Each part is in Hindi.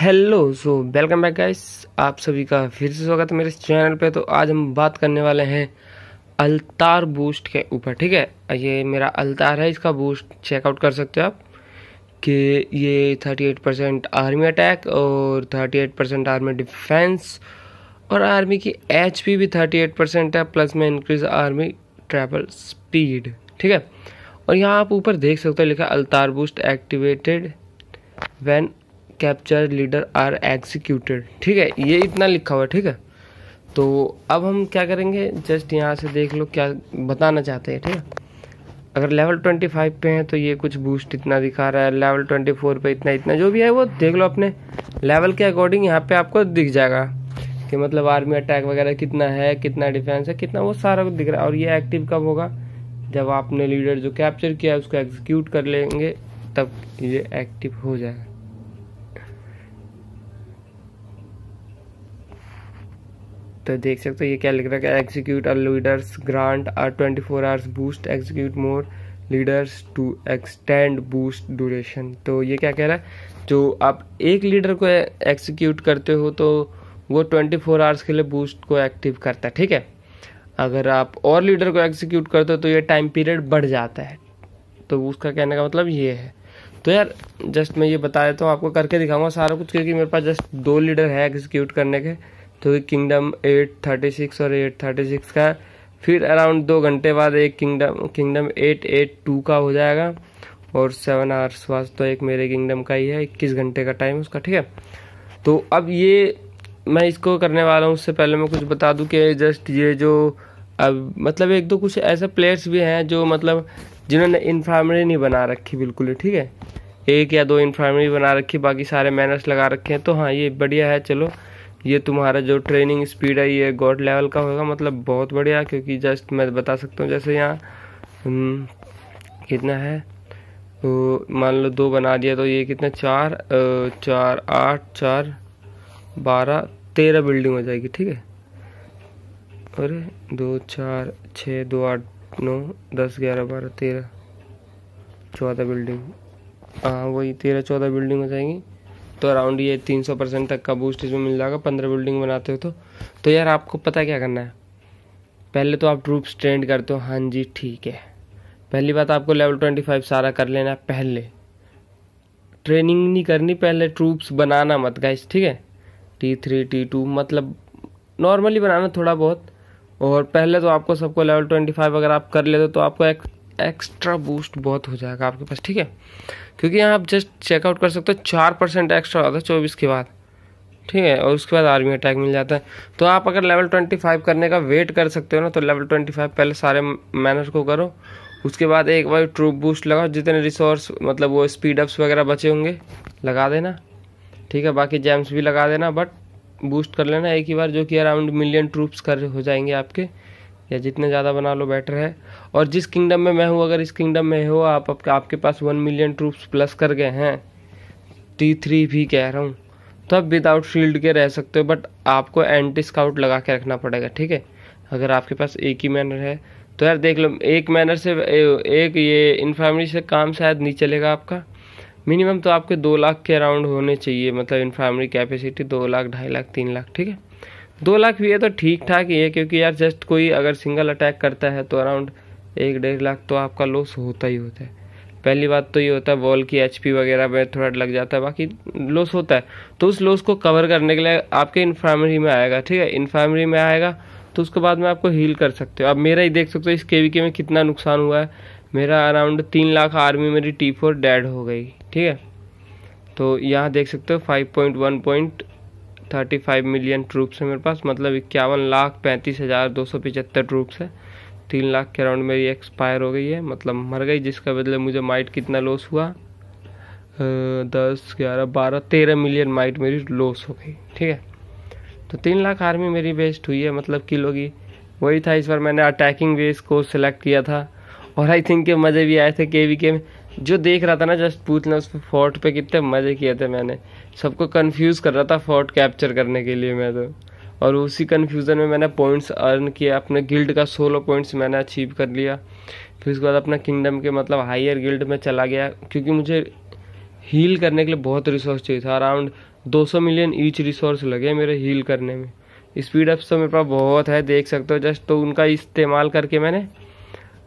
hello so welcome back guys आप सभी का फिर से स्वागत है मेरे चैनल पे तो आज हम बात करने वाले हैं अल्तार बूस्ट के ऊपर ठीक है ये मेरा अल्तार है इसका बूस्ट चेकआउट कर सकते हो आप कि ये 38 परसेंट आर्मी अटैक और 38 परसेंट आर्मी डिफेंस और आर्मी की एच भी 38 परसेंट है प्लस में इंक्रीज आर्मी ट्रैवल स्पीड ठीक है और यहाँ आप ऊपर देख सकते हो लिखा altar boost activated when capture leader are executed ठीक है ये इतना लिखा हुआ ठीक है तो अब हम क्या करेंगे जस्ट यहाँ से देख लो क्या बताना चाहते हैं ठीक है अगर लेवल 25 पे हैं तो ये कुछ बूस्ट इतना दिखा रहा है लेवल 24 पे इतना इतना जो भी है वो देख लो अपने लेवल के अकॉर्डिंग यहाँ पे आपको दिख जाएगा कि मतलब आर्मी अटैक वगैरह कितना है कितना डिफेंस है कितना वो सारा कुछ दिख रहा है और ये एक्टिव कब होगा जब आपने लीडर जो कैप्चर किया है उसको एग्जीक्यूट कर लेंगे तब ये एक्टिव हो जाएगा तो देख सकते हो ये क्या लिख रखा है execute a leaders grant are twenty four hours boost execute more leaders to extend boost duration तो ये क्या कह रहा है जो आप एक लीडर को एग्जीक्यूट करते हो तो वो ट्वेंटी फोर आवर्स के लिए बूस्ट को एक्टिव करता है ठीक है अगर आप और लीडर को एग्जीक्यूट करते हो तो ये टाइम पीरियड बढ़ जाता है तो उसका कहने का मतलब ये है तो यार जस्ट मैं ये बता देता हूँ आपको करके दिखाऊंगा सारा कुछ क्योंकि मेरे पास जस्ट दो लीडर है एग्जीक्यूट करने के तो किंगडम एट थर्टी सिक्स और एट थर्टी सिक्स का फिर अराउंड दो घंटे बाद एक kingdom kingdom eight eight two का हो जाएगा और सेवन आवर्स वाज तो एक मेरे किंगडम का ही है इक्कीस घंटे का टाइम उसका ठीक है तो अब ये मैं इसको करने वाला हूँ उससे पहले मैं कुछ बता दूँ कि जस्ट ये जो अब मतलब एक दो कुछ ऐसे प्लेयर्स भी हैं जो मतलब जिन्होंने इन्फार्मरी नहीं बना रखी बिल्कुल ठीक है एक या दो इन्फार्मरी बना रखी बाकी सारे मैनर्स लगा रखे हैं तो हाँ ये बढ़िया है चलो ये तुम्हारा जो ट्रेनिंग स्पीड है ये गॉड लेवल का होगा मतलब बहुत बढ़िया क्योंकि जस्ट मैं बता सकता हूँ जैसे यहाँ हम्म, कितना है तो मान लो दो बना दिया तो ये कितना चार चार आठ चार बारह तेरह बिल्डिंग हो जाएगी ठीक है अरे दो चार छः दो आठ नौ दस ग्यारह बारह तेरह चौदह बिल्डिंग हाँ वही तेरह चौदह बिल्डिंग हो जाएंगी तो अराउंड ये तीन सौ परसेंट तक का बूस्ट इसमें मिल जाएगा पंद्रह बिल्डिंग बनाते हो तो तो यार आपको पता क्या करना है पहले तो आप ट्रूप्स ट्रेंड करते हो हाँ जी ठीक है पहली बात आपको लेवल ट्वेंटी फाइव सारा कर लेना है पहले ट्रेनिंग नहीं करनी पहले ट्रूप्स बनाना मत गाइस ठीक है टी थ्री टी टू मतलब नॉर्मली बनाना थोड़ा बहुत और पहले तो आपको सबको लेवल ट्वेंटी फाइव अगर आप कर लेते हो तो आपको एक एक्स्ट्रा बूस्ट बहुत हो जाएगा आपके पास ठीक है क्योंकि यहाँ आप जस्ट चेकआउट कर सकते हो चार परसेंट एक्स्ट्रा होता है चौबीस के बाद ठीक है और उसके बाद आर्मी अटैक मिल जाता है तो आप अगर लेवल ट्वेंटी फाइव करने का वेट कर सकते हो ना तो लेवल ट्वेंटी फाइव पहले सारे मैनर को करो उसके बाद एक बार ट्रूप बूस्ट लगाओ जितने रिसोर्स मतलब वो स्पीड अप्स वगैरह बचे होंगे लगा देना ठीक है बाकी जैम्स भी लगा देना बट बूस्ट कर लेना एक ही बार जो कि अराउंड मिलियन ट्रूप्स कर हो जाएंगे आपके या जितने ज़्यादा बना लो बेटर है और जिस किंगडम में मैं हूँ अगर इस किंगडम में हो आप आपके आपके पास वन मिलियन ट्रूप्स प्लस कर गए हैं टी थ्री भी कह रहा हूँ तो आप विदाउट शील्ड के रह सकते हो बट आपको एंटी स्काउट लगा के रखना पड़ेगा ठीक है अगर आपके पास एक ही मैनर है तो यार देख लो एक मैनर से एक ये इन्फ्रामरी से काम शायद नहीं चलेगा आपका मिनिमम तो आपके दो लाख के अराउंड होने चाहिए मतलब इन्फ्रामरी कैपेसिटी दो लाख ढाई लाख तीन लाख ठीक है दो लाख भी है तो ठीक ठाक ही है क्योंकि यार जस्ट कोई अगर सिंगल अटैक करता है तो अराउंड एक डेढ़ लाख तो आपका लॉस होता ही होता है पहली बात तो ये होता है बॉल की एचपी वगैरह में थोड़ा लग जाता है बाकी लॉस होता है तो उस लॉस को कवर करने के लिए आपके इन्फार्मरी में आएगा ठीक है इन्फार्मरी में आएगा तो उसके बाद में आपको हील कर सकते हो आप मेरा ही देख सकते हो इस के के में कितना नुकसान हुआ है मेरा अराउंड तीन लाख आर्मी मेरी टी फोर डेड हो गई ठीक है तो यहाँ देख सकते हो five point one point thirty five million troops हैं मेरे पास मतलब इक्यावन लाख पैंतीस हज़ार दो सौ पिचहत्तर ट्रूप्स है तीन लाख के अराउंड मेरी एक्सपायर हो गई है मतलब मर गई जिसका बदले मुझे माइट कितना लॉस हुआ दस ग्यारह बारह तेरह मिलियन माइट मेरी लॉस हो गई ठीक है तो तीन लाख आर्मी मेरी वेस्ट हुई है मतलब किलो की वही था इस बार मैंने अटैकिंग वेस को सिलेक्ट किया था और आई थिंक के मज़े भी आए थे के वी के में जो देख रहा था ना जस्ट पूछना उस फोर्ट पे कितने मज़े किए थे मैंने सबको कंफ्यूज कर रहा था फोर्ट कैप्चर करने के लिए मैं तो और उसी कन्फ्यूज़न में मैंने पॉइंट्स अर्न किया अपने गिल्ड का सोलह पॉइंट्स मैंने अचीव कर लिया फिर उसके बाद अपना किंगडम के मतलब हायर गिल्ड में चला गया क्योंकि मुझे हील करने के लिए बहुत रिसोर्स चाहिए था अराउंड 200 मिलियन ईच रिसोर्स लगे मेरे हील करने में स्पीड अप तो मेरे पास बहुत है देख सकते हो जस्ट तो उनका इस्तेमाल करके मैंने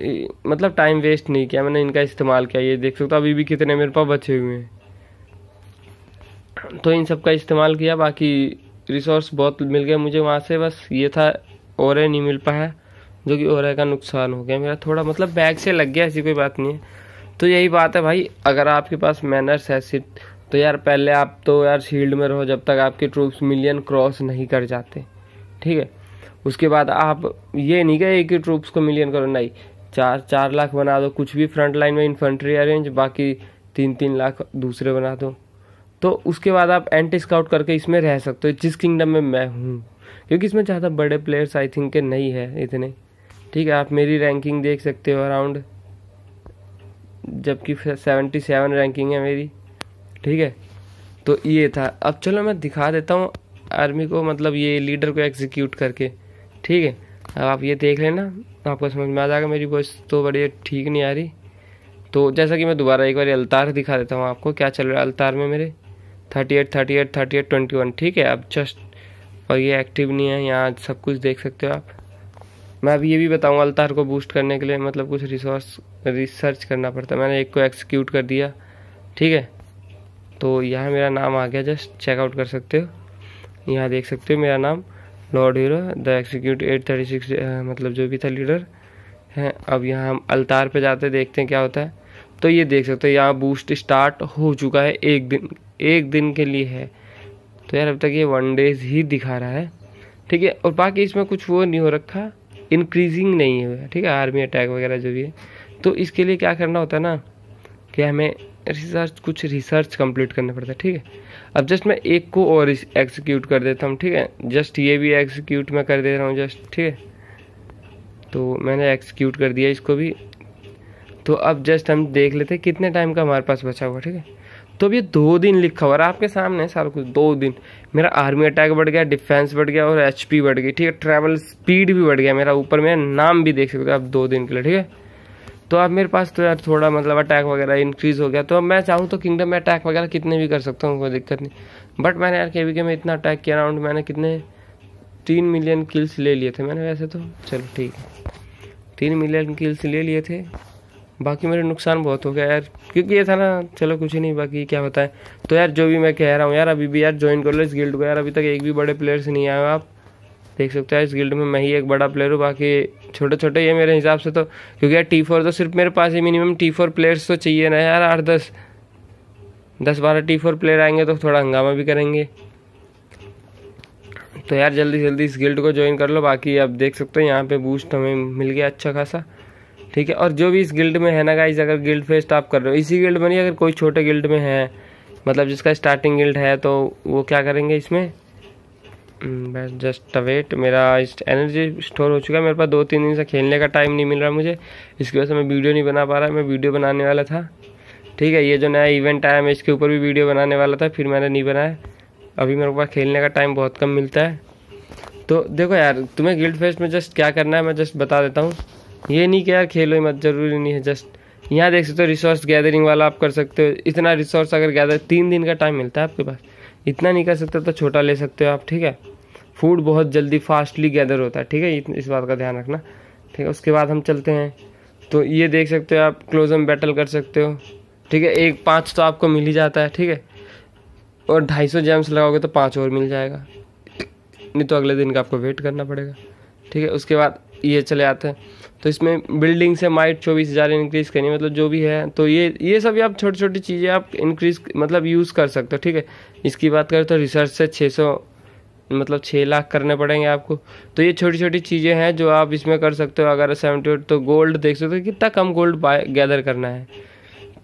मतलब टाइम वेस्ट नहीं किया मैंने इनका इस्तेमाल किया ये देख हो अभी भी कितने मेरे पास बचे हुए हैं तो इन सब का इस्तेमाल किया बाकी रिसोर्स बहुत मिल गए मुझे वहाँ से बस ये था और नहीं मिल पाया जो कि और का नुकसान हो गया मेरा थोड़ा मतलब बैग से लग गया ऐसी कोई बात नहीं है तो यही बात है भाई अगर आपके पास मैनर्स है सिर्फ तो यार पहले आप तो यार शील्ड में रहो जब तक आपके ट्रूप्स मिलियन क्रॉस नहीं कर जाते ठीक है उसके बाद आप ये नहीं कहे कि ट्रूप्स को मिलियन करो नहीं चार चार लाख बना दो कुछ भी फ्रंट लाइन में इन्फेंट्री अरेंज बाकी तीन तीन लाख दूसरे बना दो तो उसके बाद आप एंटी स्काउट करके इसमें रह सकते हो जिस किंगडम में मैं हूँ क्योंकि इसमें ज़्यादा बड़े प्लेयर्स आई थिंक के नहीं है इतने ठीक है आप मेरी रैंकिंग देख सकते हो अराउंड जबकि सेवेंटी सेवन रैंकिंग है मेरी ठीक है तो ये था अब चलो मैं दिखा देता हूँ आर्मी को मतलब ये लीडर को एग्जीक्यूट करके ठीक है अब आप ये देख लेना आपको समझ में आ जाएगा मेरी वॉइस तो बढ़िया ठीक नहीं आ रही तो जैसा कि मैं दोबारा एक बार अलतार दिखा देता हूँ आपको क्या चल रहा है अलतार में मेरे thirty eight thirty eight thirty eight twenty one ठीक है अब जस्ट और ये एक्टिव नहीं है यहाँ सब कुछ देख सकते हो आप मैं अभी ये भी बताऊँगा अलतार को बूस्ट करने के लिए मतलब कुछ रिसोर्स रिसर्च करना पड़ता है मैंने एक को एक्सिक्यूट कर दिया ठीक है तो यहाँ मेरा नाम आ गया जस्ट चेकआउट कर सकते हो यहाँ देख सकते हो मेरा नाम Lord Hero the execute eight thirty six मतलब जो भी था लीडर है अब यहाँ हम अल्तार पे जाते हैं देखते हैं क्या होता है तो ये देख सकते हो यहाँ बूस्ट स्टार्ट हो चुका है एक दिन एक दिन के लिए है तो यार अब तक ये वन डेज ही दिखा रहा है ठीक है और बाकी इसमें कुछ वो नहीं हो रखा इंक्रीजिंग नहीं है ठीक है आर्मी अटैक वगैरह जो भी है तो इसके लिए क्या करना होता है ना कि हमें रिसर्च कुछ रिसर्च कंप्लीट करना पड़ता है ठीक है अब जस्ट मैं एक को और एग्जीक्यूट कर देता हूँ ठीक है जस्ट ये भी एग्जीक्यूट मैं कर दे रहा हूँ जस्ट ठीक है तो मैंने एग्जीक्यूट कर दिया इसको भी तो अब जस्ट हम देख लेते हैं कितने टाइम का हमारे पास बचा हुआ ठीक है तो अब ये दो दिन लिखा हुआ है आपके सामने सारा कुछ दो दिन मेरा आर्मी अटैक बढ़ गया डिफेंस बढ़ गया और एच बढ़ गई ठीक है ट्रैवल स्पीड भी बढ़ गया मेरा ऊपर मेरा नाम भी देख सकते हो आप दो दिन के लिए ठीक है तो अब मेरे पास तो यार थोड़ा मतलब अटैक वगैरह इंक्रीज़ हो गया तो अब मैं चाहूँ तो किंगडम में अटैक वगैरह कितने भी कर सकता हूँ कोई दिक्कत नहीं बट मैंने यार केवी के में इतना अटैक किया राउंड मैंने कितने तीन मिलियन किल्स ले लिए थे मैंने वैसे तो चलो ठीक है तीन मिलियन किल्स ले लिए थे बाकी मेरे नुकसान बहुत हो गया यार क्योंकि ये था ना चलो कुछ नहीं बाकी क्या होता है तो यार जो भी मैं कह रहा हूँ यार अभी भी यार ज्वाइन कर लो इस गिल्ड को यार अभी तक एक भी बड़े प्लेयर्स नहीं आए आप देख सकते हैं इस गिल्ड में मैं ही एक बड़ा प्लेयर हूँ बाकी छोटे छोटे ये मेरे हिसाब से तो क्योंकि यार टी फोर तो सिर्फ मेरे पास ही मिनिमम टी फोर प्लेयर्स तो चाहिए ना यार आठ दस दस बारह टी फोर प्लेयर आएंगे तो थोड़ा हंगामा भी करेंगे तो यार जल्दी जल्दी इस गिल्ड को ज्वाइन कर लो बाकी आप देख सकते हो यहाँ पे बूस्ट हमें मिल गया अच्छा खासा ठीक है और जो भी इस गिल्ड में है ना गाइज अगर गिल्ड फेस्ट आप कर रहे हो इसी गिल्ड में नहीं अगर कोई छोटे गिल्ड में है मतलब जिसका स्टार्टिंग गिल्ड है तो वो क्या करेंगे इसमें हम्म, बस जस्ट वेट मेरा इस एनर्जी स्टोर हो चुका है मेरे पास दो तीन दिन से खेलने का टाइम नहीं मिल रहा मुझे इसकी वजह से मैं वीडियो नहीं बना पा रहा मैं वीडियो बनाने वाला था ठीक है ये जो नया इवेंट आया मैं इसके ऊपर भी वीडियो बनाने वाला था फिर मैंने नहीं बनाया अभी मेरे पास खेलने का टाइम बहुत कम मिलता है तो देखो यार तुम्हें गिल्ड फेस्ट में जस्ट क्या करना है मैं जस्ट बता देता हूँ ये नहीं कि यार खेलो ही मत ज़रूरी नहीं है जस्ट यहाँ देख सकते हो रिसोर्स गैदरिंग वाला आप कर सकते हो इतना रिसोर्स अगर गैदर तीन दिन का टाइम मिलता है आपके पास इतना नहीं कर सकते तो छोटा ले सकते हो आप ठीक है फूड बहुत जल्दी फास्टली गैदर होता है ठीक है इस बात का ध्यान रखना ठीक है उसके बाद हम चलते हैं तो ये देख सकते हो आप क्लोज में बैटल कर सकते हो ठीक है एक पाँच तो आपको मिल ही जाता है ठीक है और ढाई सौ जेम्स लगाओगे तो पाँच और मिल जाएगा नहीं तो अगले दिन का आपको वेट करना पड़ेगा ठीक है उसके बाद ये चले आते हैं तो इसमें बिल्डिंग से माइट चौबीस हज़ार इंक्रीज़ करनी मतलब जो भी है तो ये ये सभी आप छोटी छोटी चीज़ें आप इंक्रीज मतलब यूज़ कर सकते हो ठीक है इसकी बात करें तो रिसर्च से छः सौ मतलब छः लाख करने पड़ेंगे आपको तो ये छोटी छोटी चीज़ें हैं जो आप इसमें कर सकते हो अगर सेवेंटी एट तो गोल्ड देख सकते हो कितना कम गोल्ड बाय गैदर करना है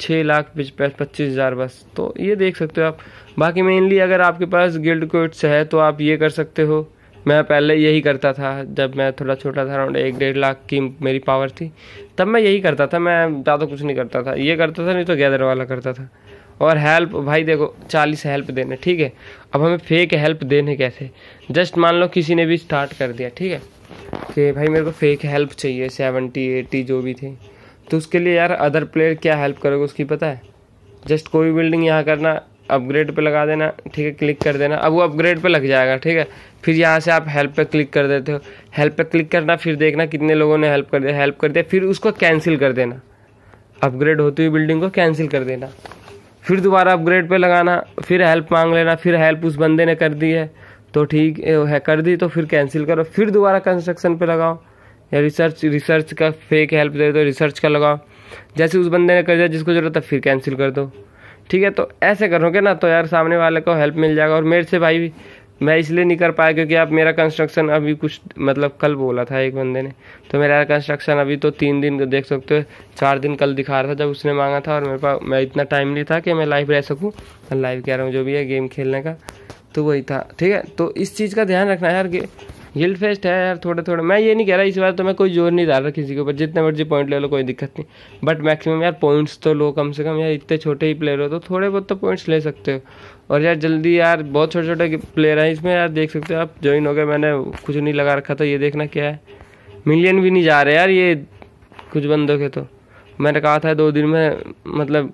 छः लाख पच्चीस हज़ार बस तो ये देख सकते हो आप बाकी मेनली अगर आपके पास गिल्ड कोट्स है तो आप ये कर सकते हो मैं पहले यही करता था जब मैं थोड़ा छोटा था अराउंड एक डेढ़ लाख की मेरी पावर थी तब मैं यही करता था मैं ज़्यादा कुछ नहीं करता था ये करता था नहीं तो गैदर वाला करता था और हेल्प भाई देखो चालीस हेल्प देने ठीक है अब हमें फेक हेल्प देने कैसे जस्ट मान लो किसी ने भी स्टार्ट कर दिया ठीक है कि भाई मेरे को फेक हेल्प चाहिए सेवेंटी एटी जो भी थी तो उसके लिए यार अदर प्लेयर क्या हेल्प करोगे उसकी पता है जस्ट कोई बिल्डिंग यहाँ करना अपग्रेड पे लगा देना ठीक है क्लिक कर देना अब वो अपग्रेड पे लग जाएगा ठीक है फिर यहाँ से आप हेल्प पे क्लिक कर देते हो हेल्प पे क्लिक करना फिर देखना कितने लोगों ने हेल्प कर दिया हेल्प कर दिया फिर उसको कैंसिल कर देना अपग्रेड होती हुई बिल्डिंग को कैंसिल कर देना फिर दोबारा अपग्रेड पे लगाना फिर हेल्प मांग लेना फिर हेल्प उस बंदे ने कर दी है तो ठीक है कर दी तो फिर कैंसिल करो फिर दोबारा कंस्ट्रक्शन पे लगाओ या रिसर्च रिसर्च का फेक हेल्प दे दो रिसर्च तो का लगाओ जैसे उस बंदे ने कर दिया जिसको ज़रूरत है फिर कैंसिल कर दो ठीक है तो ऐसे करोगे ना तो यार सामने वाले को हेल्प मिल जाएगा और मेरे से भाई भी मैं इसलिए नहीं कर पाया क्योंकि आप मेरा कंस्ट्रक्शन अभी कुछ मतलब कल बोला था एक बंदे ने तो मेरा कंस्ट्रक्शन अभी तो तीन दिन देख सकते हो चार दिन कल दिखा रहा था जब उसने मांगा था और मेरे पास मैं इतना टाइम नहीं था कि मैं लाइव रह सकूँ लाइव कह रहा हूँ जो भी है गेम खेलने का तो वही था ठीक है तो इस चीज़ का ध्यान रखना है यार गिल्ड फेस्ट है यार थोड़ा थोड़ा मैं ये नहीं कह रहा इस बार तो मैं कोई जोर नहीं डाल रहा किसी के ऊपर जितने मर्जी पॉइंट ले लो कोई दिक्कत नहीं बट मैक्सिमम यार पॉइंट्स तो लो कम से कम यार इतने छोटे ही प्लेयर हो तो थोड़े बहुत तो पॉइंट्स ले सकते हो और यार जल्दी यार बहुत छोटे छोटे प्लेयर हैं इसमें यार देख सकते हो आप ज्वाइन हो गए मैंने कुछ नहीं लगा रखा था ये देखना क्या है मिलियन भी नहीं जा रहे यार ये कुछ बंदों के तो मैंने कहा था दो दिन में मतलब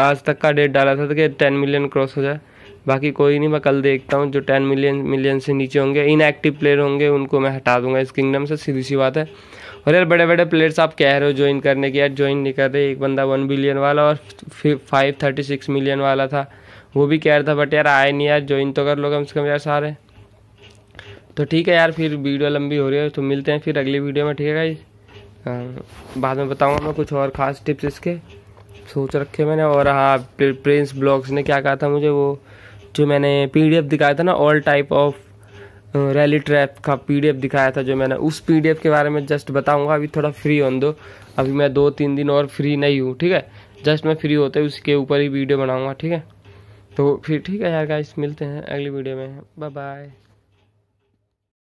आज तक का डेट डाला था कि टेन मिलियन क्रॉस हो जाए बाकी कोई नहीं मैं कल देखता हूँ जो टेन मिलियन मिलियन से नीचे होंगे इनएक्टिव प्लेयर होंगे उनको मैं हटा दूंगा इस किंगडम से सीधी सी बात है और यार बड़े बड़े प्लेयर्स आप कह रहे हो ज्वाइन करने के यार ज्वाइन नहीं कर रहे एक बंदा वन बिलियन वाला और फाइव थर्टी सिक्स मिलियन वाला था वो भी कह रहा था बट यार आए नहीं यार ज्वाइन तो कर लो कम से कम यार सारे तो ठीक है यार फिर वीडियो लंबी हो रही है तो मिलते हैं फिर अगली वीडियो में ठीक है भाई हाँ, बाद में बताऊँगा मैं कुछ और ख़ास टिप्स इसके सोच रखे मैंने और हाँ प्रिंस ब्लॉग्स ने क्या कहा था मुझे वो जो मैंने पीडीएफ दिखाया था ना all type of rally trap का पीडीएफ दिखाया था जो मैंने उस पीडीएफ के बारे में जस्ट बताऊंगा अभी थोड़ा फ्री होन दो अभी मैं दो तीन दिन और फ्री नहीं हूँ ठीक है जस्ट मैं फ्री होते उसके ऊपर ही वीडियो बनाऊँगा ठीक है तो फिर ठीक है यार गाइस मिलते हैं अगली वीडियो में बाय बाय